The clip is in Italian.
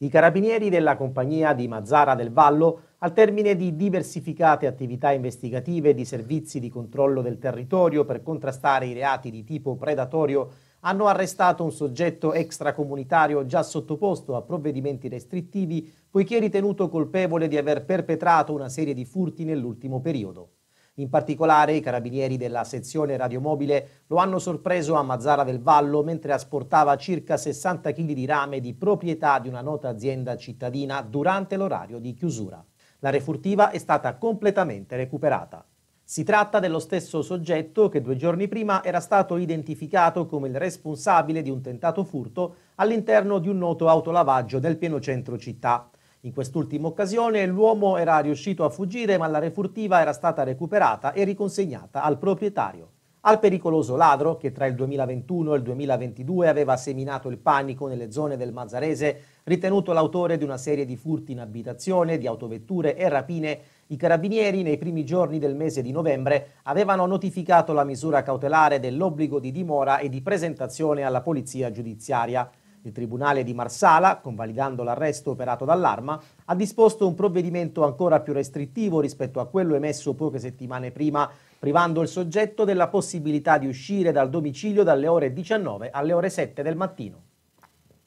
I carabinieri della compagnia di Mazzara del Vallo, al termine di diversificate attività investigative e di servizi di controllo del territorio per contrastare i reati di tipo predatorio, hanno arrestato un soggetto extracomunitario già sottoposto a provvedimenti restrittivi poiché ritenuto colpevole di aver perpetrato una serie di furti nell'ultimo periodo. In particolare i carabinieri della sezione radiomobile lo hanno sorpreso a Mazzara del Vallo mentre asportava circa 60 kg di rame di proprietà di una nota azienda cittadina durante l'orario di chiusura. La refurtiva è stata completamente recuperata. Si tratta dello stesso soggetto che due giorni prima era stato identificato come il responsabile di un tentato furto all'interno di un noto autolavaggio del pieno centro città. In quest'ultima occasione l'uomo era riuscito a fuggire ma la refurtiva era stata recuperata e riconsegnata al proprietario. Al pericoloso ladro, che tra il 2021 e il 2022 aveva seminato il panico nelle zone del Mazzarese, ritenuto l'autore di una serie di furti in abitazione, di autovetture e rapine, i carabinieri nei primi giorni del mese di novembre avevano notificato la misura cautelare dell'obbligo di dimora e di presentazione alla polizia giudiziaria. Il Tribunale di Marsala, convalidando l'arresto operato dall'arma, ha disposto un provvedimento ancora più restrittivo rispetto a quello emesso poche settimane prima, privando il soggetto della possibilità di uscire dal domicilio dalle ore 19 alle ore 7 del mattino.